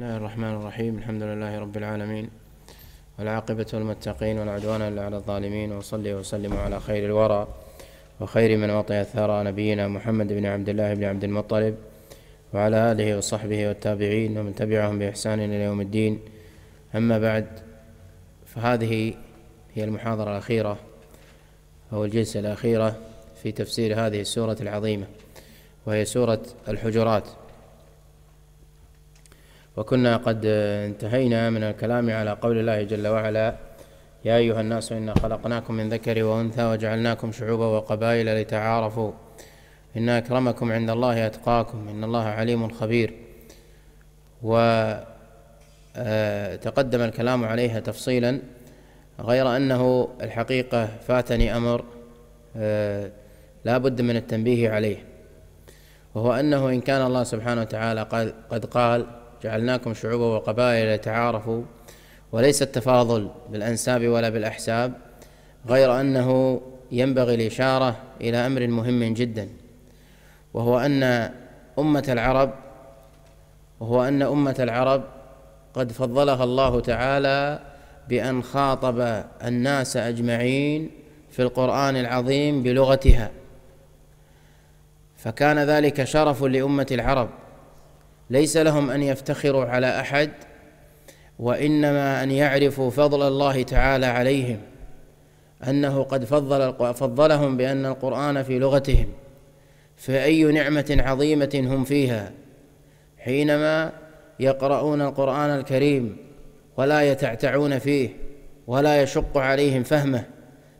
الله الرحمن الرحيم الحمد لله رب العالمين والعاقبة المتقين والعدوان إلا على الظالمين وصلي وسلم على خير الورى وخير من وطئ الثرى نبينا محمد بن عبد الله بن عبد المطلب وعلى آله وصحبه والتابعين ومن تبعهم بإحسان إلى يوم الدين أما بعد فهذه هي المحاضرة الأخيرة أو الجلسة الأخيرة في تفسير هذه السورة العظيمة وهي سورة الحجرات وكنا قد انتهينا من الكلام على قول الله جل وعلا يا أيها الناس إنا خلقناكم من ذكر وأنثى وجعلناكم شعوبا وقبائل لتعارفوا إن أكرمكم عند الله أتقاكم إن الله عليم خبير وتقدم آه، الكلام عليها تفصيلا غير أنه الحقيقة فاتني أمر آه، لا بد من التنبيه عليه وهو أنه إن كان الله سبحانه وتعالى قد قال جعلناكم شعوبا وقبائل لتعارفوا وليس التفاضل بالأنساب ولا بالأحساب غير أنه ينبغي الإشارة إلى أمر مهم جدا وهو أن أمة العرب وهو أن أمة العرب قد فضلها الله تعالى بأن خاطب الناس أجمعين في القرآن العظيم بلغتها فكان ذلك شرف لأمة العرب ليس لهم ان يفتخروا على احد وانما ان يعرفوا فضل الله تعالى عليهم انه قد فضل فضلهم بان القران في لغتهم فاي نعمه عظيمه هم فيها حينما يقرؤون القران الكريم ولا يتعتعون فيه ولا يشق عليهم فهمه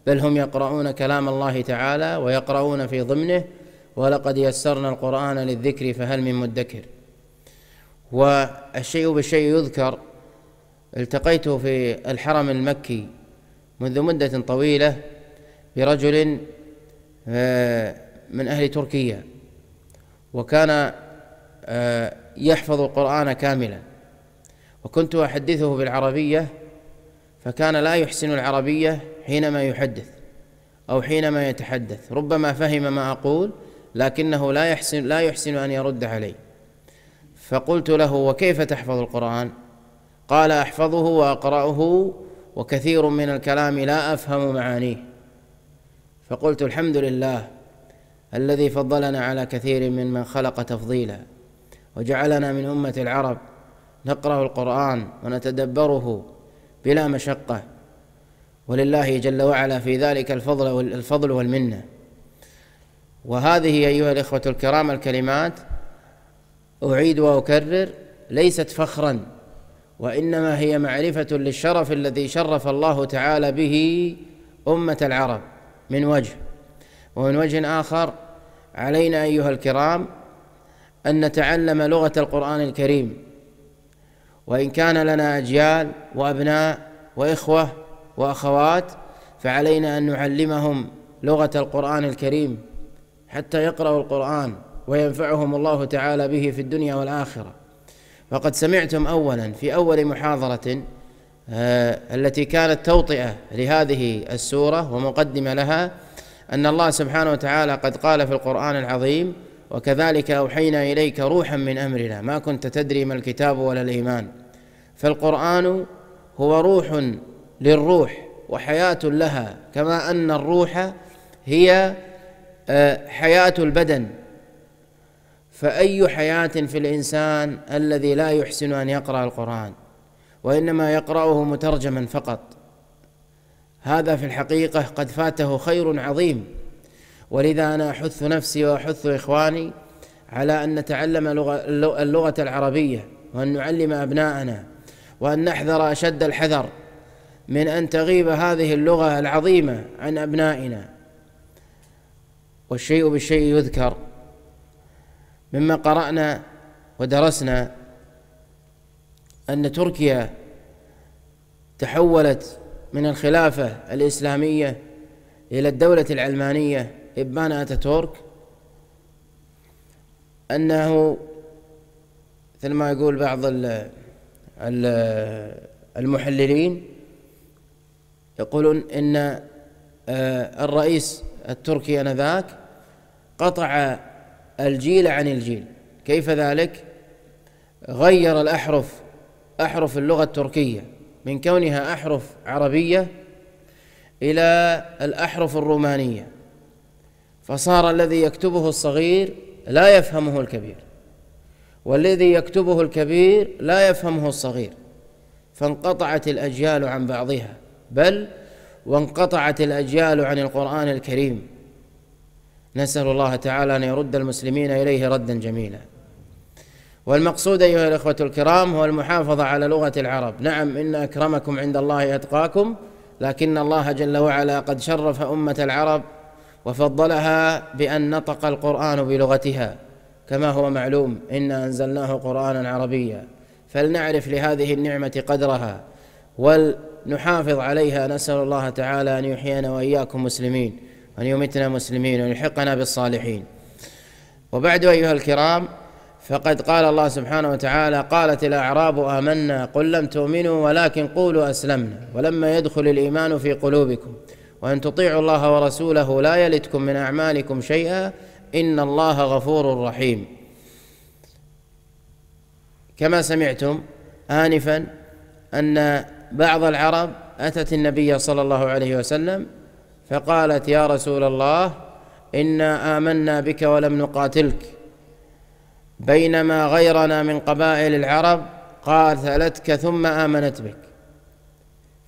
بل هم يقرؤون كلام الله تعالى ويقرؤون في ضمنه ولقد يسرنا القران للذكر فهل من مدكر والشيء بالشيء يذكر التقيت في الحرم المكي منذ مدة طويلة برجل آه، من أهل تركيا وكان آه، يحفظ القرآن كاملا وكنت أحدثه بالعربية فكان لا يحسن العربية حينما يحدث أو حينما يتحدث ربما فهم ما أقول لكنه لا يحسن لا يحسن أن يرد علي فقلت له وكيف تحفظ القرآن قال أحفظه وأقرأه وكثير من الكلام لا أفهم معانيه فقلت الحمد لله الذي فضلنا على كثير من من خلق تفضيلا وجعلنا من أمة العرب نقرأ القرآن ونتدبره بلا مشقة ولله جل وعلا في ذلك الفضل الفضل والمنه وهذه ايها الاخوه الكرام الكلمات أعيد وأكرر ليست فخرا وإنما هي معرفة للشرف الذي شرف الله تعالى به أمة العرب من وجه ومن وجه آخر علينا أيها الكرام أن نتعلم لغة القرآن الكريم وإن كان لنا أجيال وأبناء وإخوة وأخوات فعلينا أن نعلمهم لغة القرآن الكريم حتى يقرأوا القرآن وينفعهم الله تعالى به في الدنيا والآخرة وقد سمعتم أولا في أول محاضرة آه، التي كانت توطئة لهذه السورة ومقدمة لها أن الله سبحانه وتعالى قد قال في القرآن العظيم وكذلك أوحينا إليك روحا من أمرنا ما كنت تدري ما الكتاب ولا الإيمان فالقرآن هو روح للروح وحياة لها كما أن الروح هي آه، حياة البدن فأي حياة في الإنسان الذي لا يحسن أن يقرأ القرآن وإنما يقرأه مترجما فقط هذا في الحقيقة قد فاته خير عظيم ولذا أنا أحث نفسي وأحث إخواني على أن نتعلم اللغة العربية وأن نعلم أبناءنا وأن نحذر أشد الحذر من أن تغيب هذه اللغة العظيمة عن أبنائنا والشيء بالشيء يذكر مما قرأنا ودرسنا أن تركيا تحولت من الخلافة الإسلامية إلى الدولة العلمانية إبان أتاتورك أنه مثل ما يقول بعض المحللين يقولون ان آه، الرئيس التركي انذاك قطع الجيل عن الجيل كيف ذلك غير الأحرف أحرف اللغة التركية من كونها أحرف عربية إلى الأحرف الرومانية فصار الذي يكتبه الصغير لا يفهمه الكبير والذي يكتبه الكبير لا يفهمه الصغير فانقطعت الأجيال عن بعضها بل وانقطعت الأجيال عن القرآن الكريم نسأل الله تعالى أن يرد المسلمين إليه ردا جميلا والمقصود أيها الإخوة الكرام هو المحافظة على لغة العرب نعم إن أكرمكم عند الله أتقاكم لكن الله جل وعلا قد شرف أمة العرب وفضلها بأن نطق القرآن بلغتها كما هو معلوم إنا أنزلناه قرآنا عربيا فلنعرف لهذه النعمة قدرها ولنحافظ عليها نسأل الله تعالى أن يحيينا وإياكم مسلمين وأن يمتنا مسلمين وأن بالصالحين وبعد أيها الكرام فقد قال الله سبحانه وتعالى قالت الأعراب آمنا قل لم تؤمنوا ولكن قولوا أسلمنا ولما يدخل الإيمان في قلوبكم وأن تطيعوا الله ورسوله لا يلتكم من أعمالكم شيئا إن الله غفور رحيم كما سمعتم آنفا أن بعض العرب أتت النبي صلى الله عليه وسلم فقالت يا رسول الله إنا آمنا بك ولم نقاتلك بينما غيرنا من قبائل العرب قاتلتك ثم آمنت بك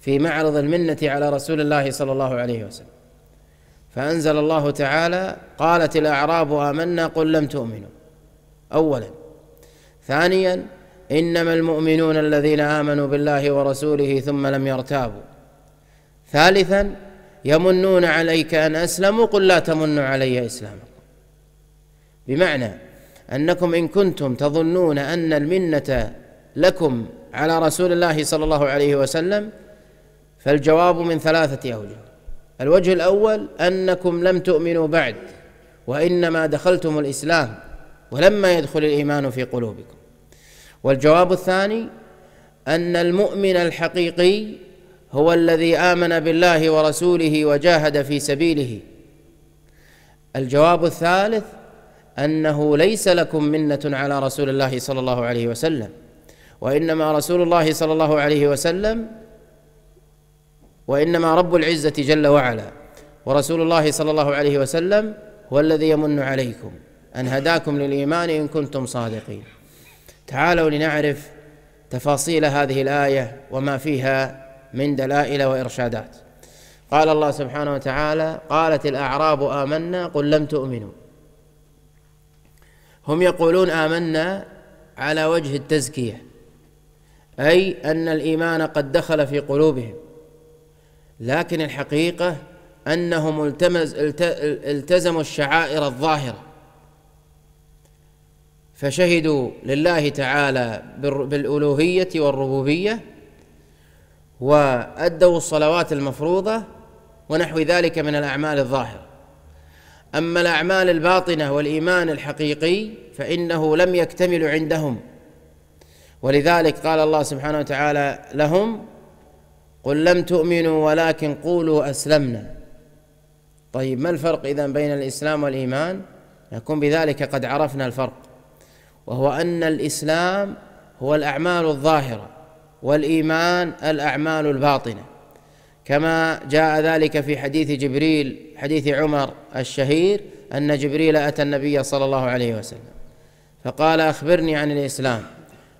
في معرض المنة على رسول الله صلى الله عليه وسلم فأنزل الله تعالى قالت الأعراب آمنا قل لم تؤمنوا أولا ثانيا إنما المؤمنون الذين آمنوا بالله ورسوله ثم لم يرتابوا ثالثا يمنون عليك ان اسلموا قل لا تمنوا علي اسلامكم بمعنى انكم ان كنتم تظنون ان المنه لكم على رسول الله صلى الله عليه وسلم فالجواب من ثلاثه اوجه الوجه الاول انكم لم تؤمنوا بعد وانما دخلتم الاسلام ولما يدخل الايمان في قلوبكم والجواب الثاني ان المؤمن الحقيقي هو الذي امن بالله ورسوله وجاهد في سبيله الجواب الثالث انه ليس لكم منه على رسول الله صلى الله عليه وسلم وانما رسول الله صلى الله عليه وسلم وانما رب العزه جل وعلا ورسول الله صلى الله عليه وسلم هو الذي يمن عليكم ان هداكم للايمان ان كنتم صادقين تعالوا لنعرف تفاصيل هذه الايه وما فيها من دلائل وإرشادات قال الله سبحانه وتعالى قالت الأعراب آمنا قل لم تؤمنوا هم يقولون آمنا على وجه التزكية أي أن الإيمان قد دخل في قلوبهم لكن الحقيقة أنهم التمز التزموا الشعائر الظاهرة فشهدوا لله تعالى بالألوهية والربوبية وأدوا الصلوات المفروضة ونحو ذلك من الأعمال الظاهرة أما الأعمال الباطنة والإيمان الحقيقي فإنه لم يكتمل عندهم ولذلك قال الله سبحانه وتعالى لهم قل لم تؤمنوا ولكن قولوا أسلمنا طيب ما الفرق إذا بين الإسلام والإيمان نكون بذلك قد عرفنا الفرق وهو أن الإسلام هو الأعمال الظاهرة والايمان الاعمال الباطنه كما جاء ذلك في حديث جبريل حديث عمر الشهير ان جبريل اتى النبي صلى الله عليه وسلم فقال اخبرني عن الاسلام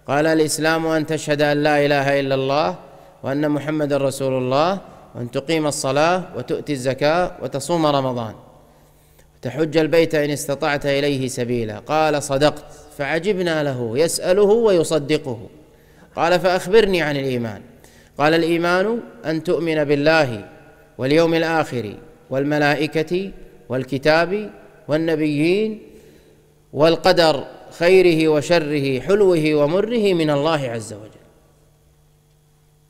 قال الاسلام ان تشهد ان لا اله الا الله وان محمدا رسول الله وان تقيم الصلاه وتؤتي الزكاه وتصوم رمضان تحج البيت ان استطعت اليه سبيلا قال صدقت فعجبنا له يساله ويصدقه قال فأخبرني عن الإيمان قال الإيمان أن تؤمن بالله واليوم الآخر والملائكة والكتاب والنبيين والقدر خيره وشره حلوه ومره من الله عز وجل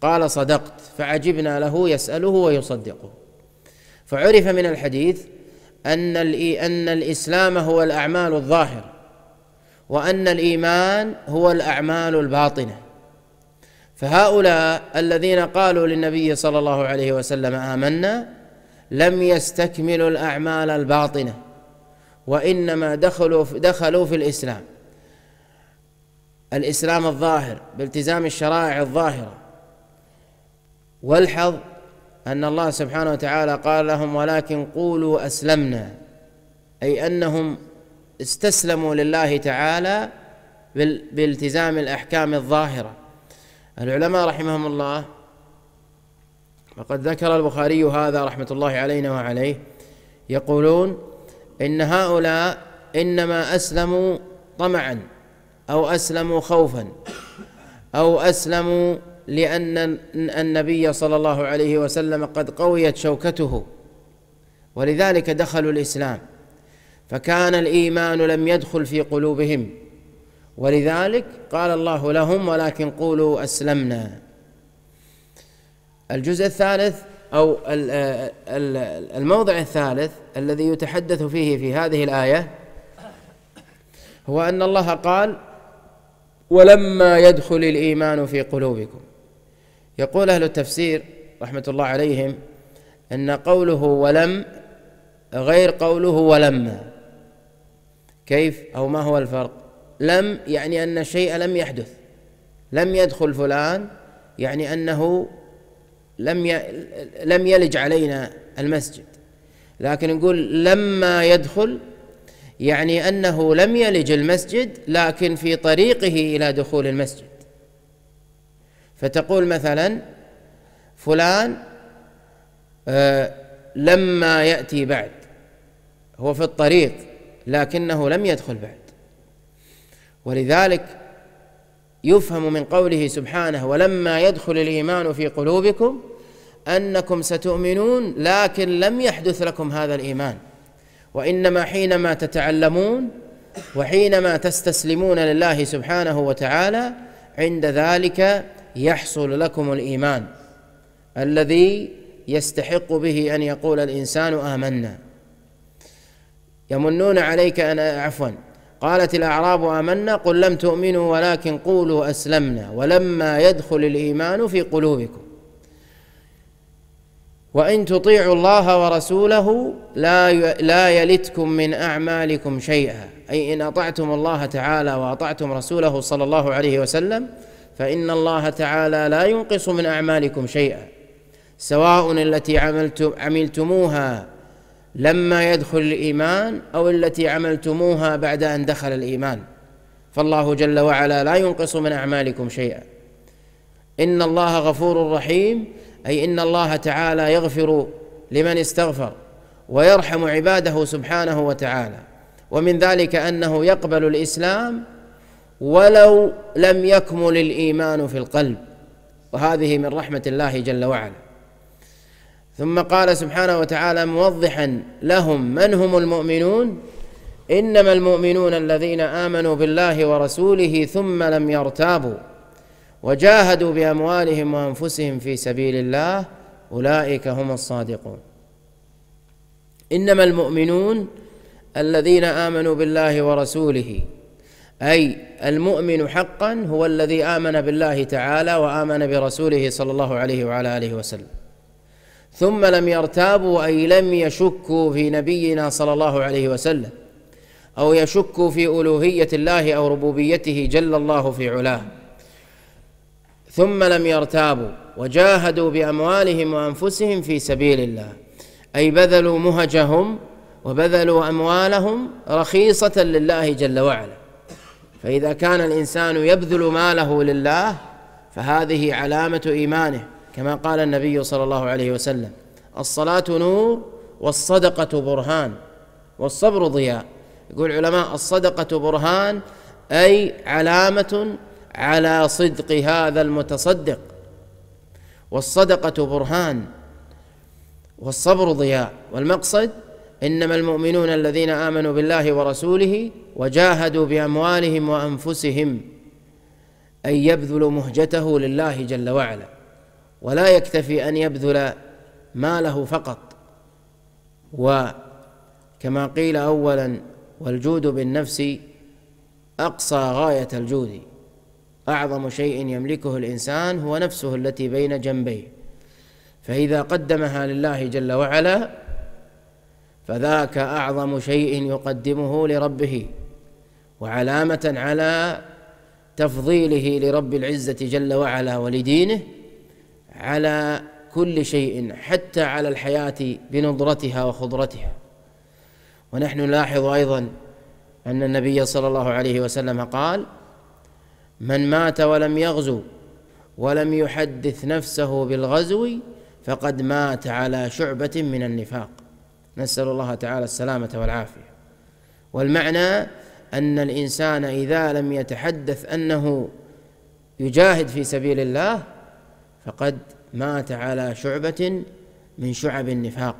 قال صدقت فعجبنا له يسأله ويصدقه فعرف من الحديث أن أن الإسلام هو الأعمال الظاهرة وأن الإيمان هو الأعمال الباطنة فهؤلاء الذين قالوا للنبي صلى الله عليه وسلم آمنا لم يستكملوا الأعمال الباطنة وإنما دخلوا دخلوا في الإسلام الإسلام الظاهر بالتزام الشرائع الظاهرة والحظ أن الله سبحانه وتعالى قال لهم ولكن قولوا أسلمنا أي أنهم استسلموا لله تعالى بالتزام الأحكام الظاهرة العلماء رحمهم الله وقد ذكر البخاري هذا رحمة الله علينا وعليه يقولون إن هؤلاء إنما أسلموا طمعا أو أسلموا خوفا أو أسلموا لأن النبي صلى الله عليه وسلم قد قويت شوكته ولذلك دخلوا الإسلام فكان الإيمان لم يدخل في قلوبهم ولذلك قال الله لهم ولكن قولوا اسلمنا الجزء الثالث او آه، الموضع الثالث الذي يتحدث فيه في هذه الايه هو ان الله قال ولما يدخل الايمان في قلوبكم يقول اهل التفسير رحمه الله عليهم ان قوله ولم غير قوله ولما كيف او ما هو الفرق لم يعني أن الشيء لم يحدث لم يدخل فلان يعني أنه لم لم يلج علينا المسجد لكن نقول لما يدخل يعني أنه لم يلج المسجد لكن في طريقه إلى دخول المسجد فتقول مثلا فلان آه لما يأتي بعد هو في الطريق لكنه لم يدخل بعد ولذلك يفهم من قوله سبحانه ولما يدخل الايمان في قلوبكم انكم ستؤمنون لكن لم يحدث لكم هذا الايمان وانما حينما تتعلمون وحينما تستسلمون لله سبحانه وتعالى عند ذلك يحصل لكم الايمان الذي يستحق به ان يقول الانسان امنا يمنون عليك ان عفوا قالت الأعراب آمنا قل لم تؤمنوا ولكن قولوا أسلمنا ولما يدخل الإيمان في قلوبكم وإن تطيعوا الله ورسوله لا لا يلتكم من أعمالكم شيئا أي إن أطعتم الله تعالى وأطعتم رسوله صلى الله عليه وسلم فإن الله تعالى لا ينقص من أعمالكم شيئا سواء التي عملتم عملتموها لما يدخل الايمان او التي عملتموها بعد ان دخل الايمان فالله جل وعلا لا ينقص من اعمالكم شيئا ان الله غفور رحيم اي ان الله تعالى يغفر لمن استغفر ويرحم عباده سبحانه وتعالى ومن ذلك انه يقبل الاسلام ولو لم يكمل الايمان في القلب وهذه من رحمه الله جل وعلا ثم قال سبحانه وتعالى موضحا لهم من هم المؤمنون انما المؤمنون الذين امنوا بالله ورسوله ثم لم يرتابوا وجاهدوا باموالهم وانفسهم في سبيل الله اولئك هم الصادقون انما المؤمنون الذين امنوا بالله ورسوله اي المؤمن حقا هو الذي امن بالله تعالى وامن برسوله صلى الله عليه وعلى اله وسلم ثم لم يرتابوا اي لم يشكوا في نبينا صلى الله عليه وسلم او يشكوا في الوهيه الله او ربوبيته جل الله في علاه ثم لم يرتابوا وجاهدوا باموالهم وانفسهم في سبيل الله اي بذلوا مهجهم وبذلوا اموالهم رخيصه لله جل وعلا فاذا كان الانسان يبذل ماله لله فهذه علامه ايمانه كما قال النبي صلى الله عليه وسلم الصلاة نور والصدقة برهان والصبر ضياء يقول علماء الصدقة برهان أي علامة على صدق هذا المتصدق والصدقة برهان والصبر ضياء والمقصد إنما المؤمنون الذين آمنوا بالله ورسوله وجاهدوا بأموالهم وأنفسهم أن يبذلوا مهجته لله جل وعلا ولا يكتفي أن يبذل ماله فقط وكما قيل أولا والجود بالنفس أقصى غاية الجود أعظم شيء يملكه الإنسان هو نفسه التي بين جنبيه فإذا قدمها لله جل وعلا فذاك أعظم شيء يقدمه لربه وعلامة على تفضيله لرب العزة جل وعلا ولدينه على كل شيء حتى على الحياة بنضرتها وخضرتها ونحن نلاحظ أيضا أن النبي صلى الله عليه وسلم قال من مات ولم يغزو ولم يحدث نفسه بالغزو فقد مات على شعبة من النفاق نسأل الله تعالى السلامة والعافية والمعنى أن الإنسان إذا لم يتحدث أنه يجاهد في سبيل الله فقد مات على شعبة من شعب النفاق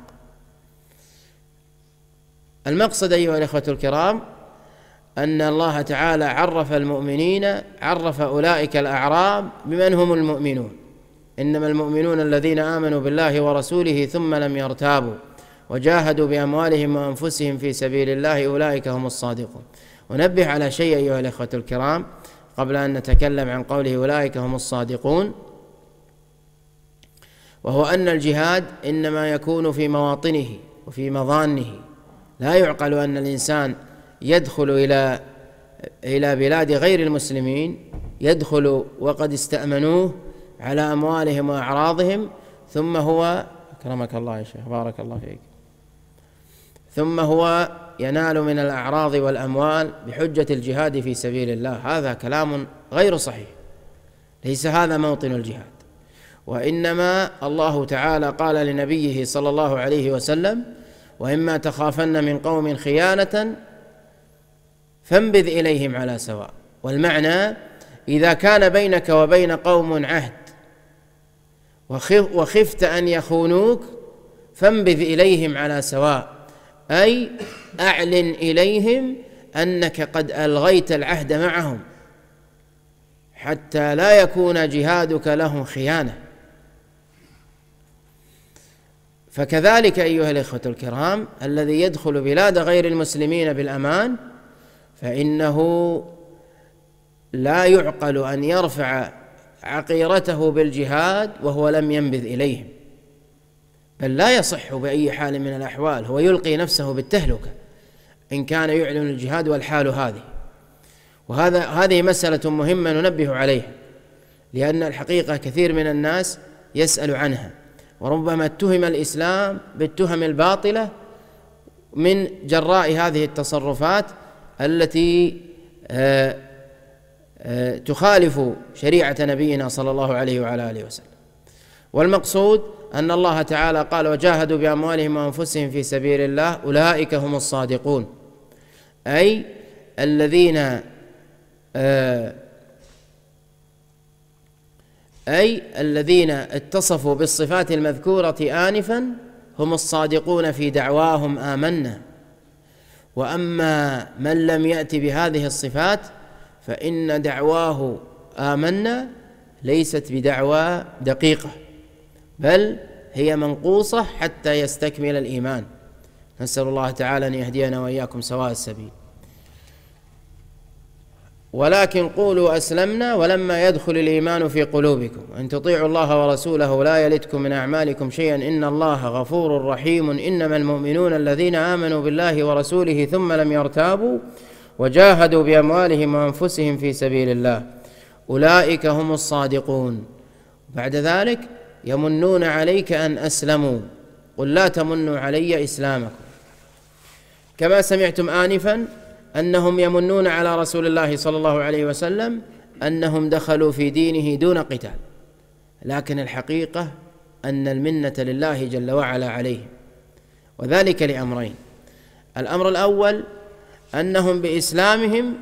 المقصد أيها الإخوة الكرام أن الله تعالى عرف المؤمنين عرف أولئك الأعراب بمن هم المؤمنون إنما المؤمنون الذين آمنوا بالله ورسوله ثم لم يرتابوا وجاهدوا بأموالهم وأنفسهم في سبيل الله أولئك هم الصادقون ونبه على شيء أيها الإخوة الكرام قبل أن نتكلم عن قوله أولئك هم الصادقون وهو أن الجهاد إنما يكون في مواطنه وفي مظانه لا يعقل أن الإنسان يدخل إلى إلى بلاد غير المسلمين يدخل وقد استأمنوه على أموالهم وأعراضهم ثم هو أكرمك الله يا شيخ بارك الله فيك ثم هو ينال من الأعراض والأموال بحجة الجهاد في سبيل الله هذا كلام غير صحيح ليس هذا موطن الجهاد وإنما الله تعالى قال لنبيه صلى الله عليه وسلم وإما تخافن من قوم خيانة فانبذ إليهم على سواء والمعنى إذا كان بينك وبين قوم عهد وخف وخفت أن يخونوك فانبذ إليهم على سواء أي أعلن إليهم أنك قد ألغيت العهد معهم حتى لا يكون جهادك لهم خيانه فكذلك ايها الاخوه الكرام الذي يدخل بلاد غير المسلمين بالامان فانه لا يعقل ان يرفع عقيرته بالجهاد وهو لم ينبذ اليهم بل لا يصح باي حال من الاحوال هو يلقي نفسه بالتهلكه ان كان يعلن الجهاد والحال هذه وهذا هذه مساله مهمه ننبه عليها لان الحقيقه كثير من الناس يسال عنها وربما اتهم الإسلام بالتهم الباطلة من جراء هذه التصرفات التي آه، آه، تخالف شريعة نبينا صلى الله عليه وعلى آله وسلم والمقصود أن الله تعالى قال وجاهدوا بأموالهم وأنفسهم في سبيل الله أولئك هم الصادقون أي الذين آه أي الذين اتصفوا بالصفات المذكورة آنفا هم الصادقون في دعواهم آمنا وأما من لم يأت بهذه الصفات فإن دعواه آمنا ليست بدعوى دقيقة بل هي منقوصة حتى يستكمل الإيمان نسأل الله تعالى أن يهدينا وإياكم سواء السبيل ولكن قولوا أسلمنا ولما يدخل الإيمان في قلوبكم إن تطيعوا الله ورسوله لا يلدكم من أعمالكم شيئا إن الله غفور رحيم إنما المؤمنون الذين آمنوا بالله ورسوله ثم لم يرتابوا وجاهدوا بأموالهم وأنفسهم في سبيل الله أولئك هم الصادقون بعد ذلك يمنون عليك أن أسلموا قل لا تمنوا علي إسلامكم كما سمعتم آنفاً أنهم يمنون على رسول الله صلى الله عليه وسلم أنهم دخلوا في دينه دون قتال لكن الحقيقة أن المنة لله جل وعلا عليه وذلك لأمرين الأمر الأول أنهم بإسلامهم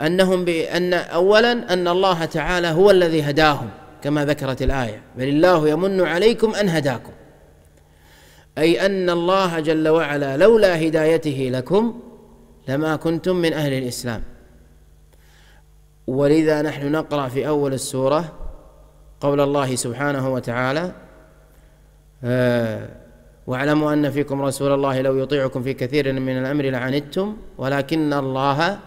أنهم بأن أولا أن الله تعالى هو الذي هداهم كما ذكرت الآية بل الله يمن عليكم أن هداكم أي أن الله جل وعلا لولا هدايته لكم لما كنتم من أهل الإسلام ولذا نحن نقرأ في أول السورة قول الله سبحانه وتعالى آه، واعلموا أن فيكم رسول الله لو يطيعكم في كثير من الأمر لعنتم ولكن الله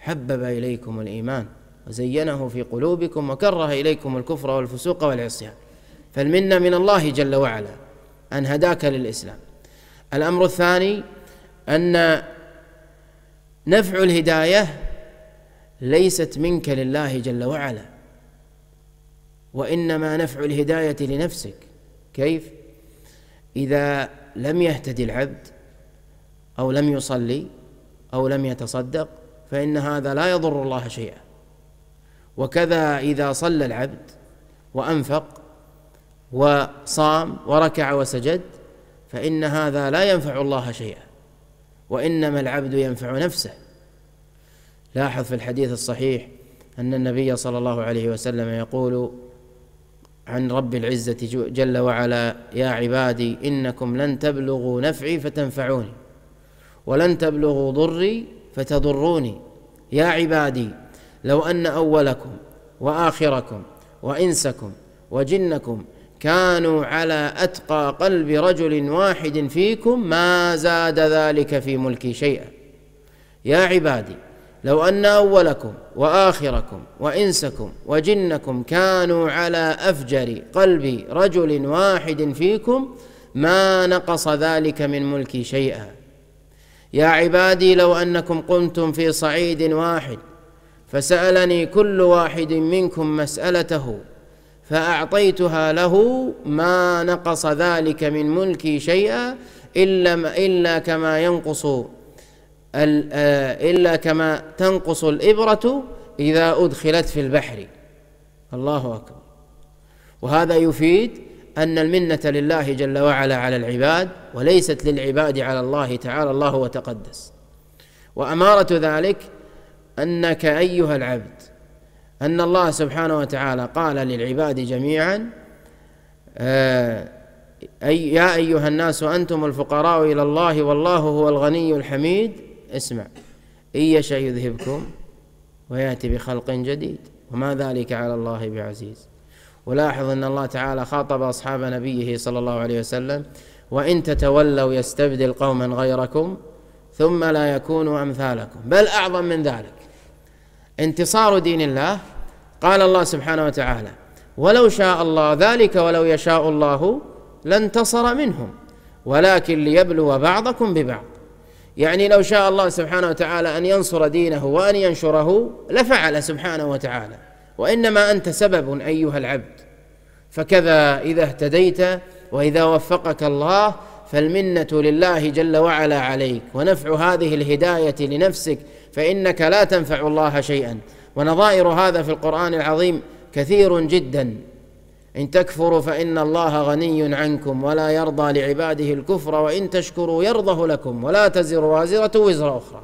حبب إليكم الإيمان وزينه في قلوبكم وكره إليكم الكفر والفسوق والعصيان فالمنة من الله جل وعلا أن هداك للإسلام الأمر الثاني أن نفع الهداية ليست منك لله جل وعلا وإنما نفع الهداية لنفسك كيف؟ إذا لم يهتدي العبد أو لم يصلي أو لم يتصدق فإن هذا لا يضر الله شيئا وكذا إذا صلى العبد وأنفق وصام وركع وسجد فإن هذا لا ينفع الله شيئا وإنما العبد ينفع نفسه لاحظ في الحديث الصحيح أن النبي صلى الله عليه وسلم يقول عن رب العزة جل وعلا يا عبادي إنكم لن تبلغوا نفعي فتنفعوني ولن تبلغوا ضري فتضروني يا عبادي لو أن أولكم وآخركم وإنسكم وجنكم كانوا على اتقى قلب رجل واحد فيكم ما زاد ذلك في ملكي شيئا يا عبادي لو ان اولكم واخركم وانسكم وجنكم كانوا على افجر قلب رجل واحد فيكم ما نقص ذلك من ملكي شيئا يا عبادي لو انكم قمتم في صعيد واحد فسالني كل واحد منكم مسالته فأعطيتها له ما نقص ذلك من ملكي شيئا إلا إلا كما ينقص آه، إلا كما تنقص الإبرة إذا أدخلت في البحر الله أكبر وهذا يفيد أن المنة لله جل وعلا على العباد وليست للعباد على الله تعالى الله وتقدس وأمارة ذلك أنك أيها العبد أن الله سبحانه وتعالى قال للعباد جميعا آه، أي يا أيها الناس أنتم الفقراء إلى الله والله هو الغني الحميد اسمع إن يشاء يذهبكم ويأتي بخلق جديد وما ذلك على الله بعزيز ولاحظ أن الله تعالى خاطب أصحاب نبيه صلى الله عليه وسلم وإن تتولوا يستبدل قوما غيركم ثم لا يكونوا أمثالكم بل أعظم من ذلك انتصار دين الله قال الله سبحانه وتعالى ولو شاء الله ذلك ولو يشاء الله لانتصر منهم ولكن ليبلو بعضكم ببعض يعني لو شاء الله سبحانه وتعالى أن ينصر دينه وأن ينشره لفعل سبحانه وتعالى وإنما أنت سبب أيها العبد فكذا إذا اهتديت وإذا وفقك الله فالمنة لله جل وعلا عليك ونفع هذه الهداية لنفسك فإنك لا تنفع الله شيئا ونظائر هذا في القرآن العظيم كثير جدا إن تكفروا فإن الله غني عنكم ولا يرضى لعباده الكفر وإن تشكروا يرضه لكم ولا تزر وازرة وزر أخرى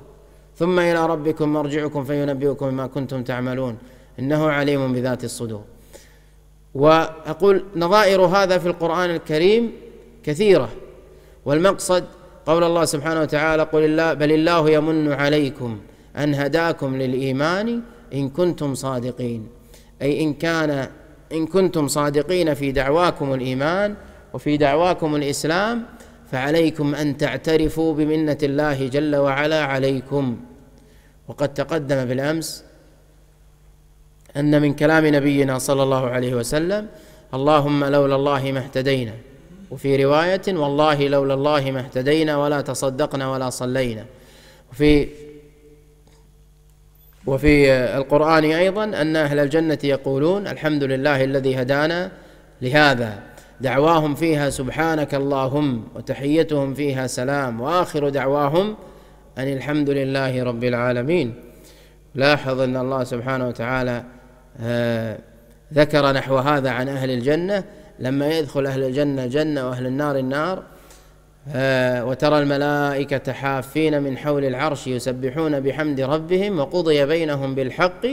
ثم إلى ربكم مرجعكم فينبئكم بما كنتم تعملون إنه عليم بذات الصدور وأقول نظائر هذا في القرآن الكريم كثيرة والمقصد قول الله سبحانه وتعالى قل الله بل الله يمن عليكم أن هداكم للإيمان إن كنتم صادقين أي إن كان إن كنتم صادقين في دعواكم الإيمان وفي دعواكم الإسلام فعليكم أن تعترفوا بمنة الله جل وعلا عليكم وقد تقدم بالأمس أن من كلام نبينا صلى الله عليه وسلم اللهم لولا الله ما اهتدينا وفي رواية والله لولا الله ما اهتدينا ولا تصدقنا ولا صلينا وفي وفي القرآن أيضا أن أهل الجنة يقولون الحمد لله الذي هدانا لهذا دعواهم فيها سبحانك اللهم وتحيتهم فيها سلام وآخر دعواهم أن الحمد لله رب العالمين لاحظ أن الله سبحانه وتعالى آه، ذكر نحو هذا عن أهل الجنة لما يدخل أهل الجنة الجنة وأهل النار النار آه، وترى الملائكة حافين من حول العرش يسبحون بحمد ربهم وقضي بينهم بالحق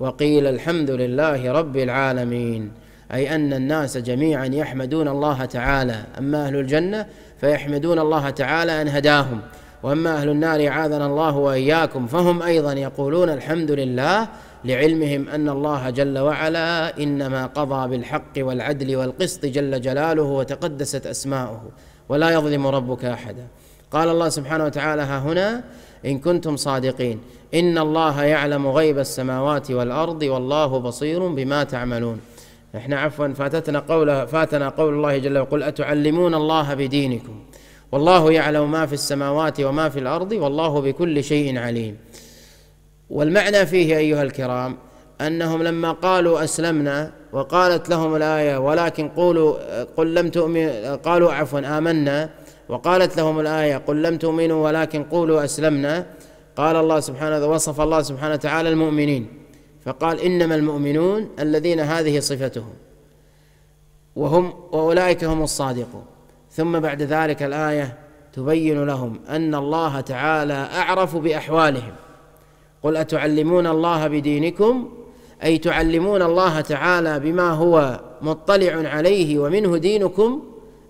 وقيل الحمد لله رب العالمين أي أن الناس جميعا يحمدون الله تعالى أما أهل الجنة فيحمدون الله تعالى أن هداهم وأما أهل النار عاذنا الله وإياكم فهم أيضا يقولون الحمد لله لعلمهم أن الله جل وعلا إنما قضى بالحق والعدل والقسط جل جلاله وتقدست أسماؤه ولا يظلم ربك احدا قال الله سبحانه وتعالى ها هنا ان كنتم صادقين ان الله يعلم غيب السماوات والارض والله بصير بما تعملون احنا عفوا فاتتنا قوله فاتنا قول الله جل وعلا قل اتعلمون الله بدينكم والله يعلم ما في السماوات وما في الارض والله بكل شيء عليم والمعنى فيه ايها الكرام انهم لما قالوا اسلمنا وقالت لهم الآية ولكن قولوا قل لم تؤمن قالوا عفوا آمنا وقالت لهم الآية قل لم تؤمنوا ولكن قولوا أسلمنا قال الله سبحانه وصف الله سبحانه وتعالى المؤمنين فقال إنما المؤمنون الذين هذه صفتهم وهم وأولئك هم الصادقون ثم بعد ذلك الآية تبين لهم أن الله تعالى أعرف بأحوالهم قل أتعلمون الله بدينكم أي تعلمون الله تعالى بما هو مطلع عليه ومنه دينكم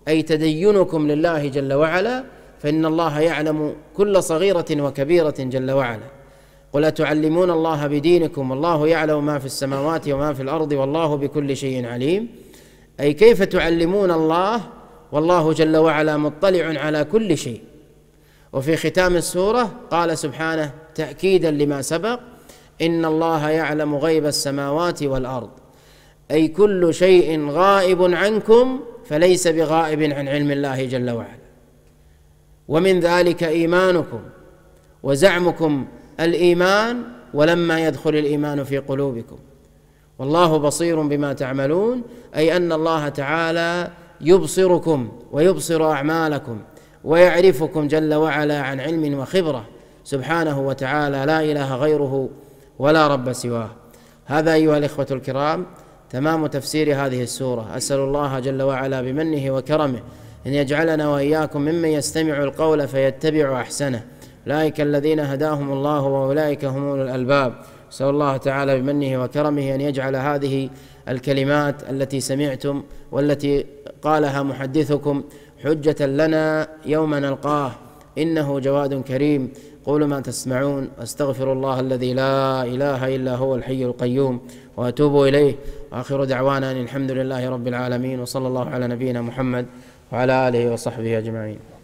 أي تدينكم لله جل وعلا فإن الله يعلم كل صغيرة وكبيرة جل وعلا قل أتعلمون الله بدينكم والله يعلم ما في السماوات وما في الأرض والله بكل شيء عليم أي كيف تعلمون الله والله جل وعلا مطلع على كل شيء وفي ختام السورة قال سبحانه تأكيدا لما سبق إن الله يعلم غيب السماوات والأرض أي كل شيء غائب عنكم فليس بغائب عن علم الله جل وعلا ومن ذلك إيمانكم وزعمكم الإيمان ولما يدخل الإيمان في قلوبكم والله بصير بما تعملون أي أن الله تعالى يبصركم ويبصر أعمالكم ويعرفكم جل وعلا عن علم وخبرة سبحانه وتعالى لا إله غيره ولا رب سواه هذا أيها الإخوة الكرام تمام تفسير هذه السورة أسأل الله جل وعلا بمنه وكرمه أن يجعلنا وإياكم ممن يستمع القول فيتبع أحسنه أولئك الذين هداهم الله وأولئك هم أولو الألباب نسأل الله تعالى بمنه وكرمه أن يجعل هذه الكلمات التي سمعتم والتي قالها محدثكم حجة لنا يوم نلقاه إنه جواد كريم قولوا ما تسمعون أستغفر الله الذي لا إله إلا هو الحي القيوم وأتوب إليه وآخر دعوانا أن الحمد لله رب العالمين وصلى الله على نبينا محمد وعلى آله وصحبه أجمعين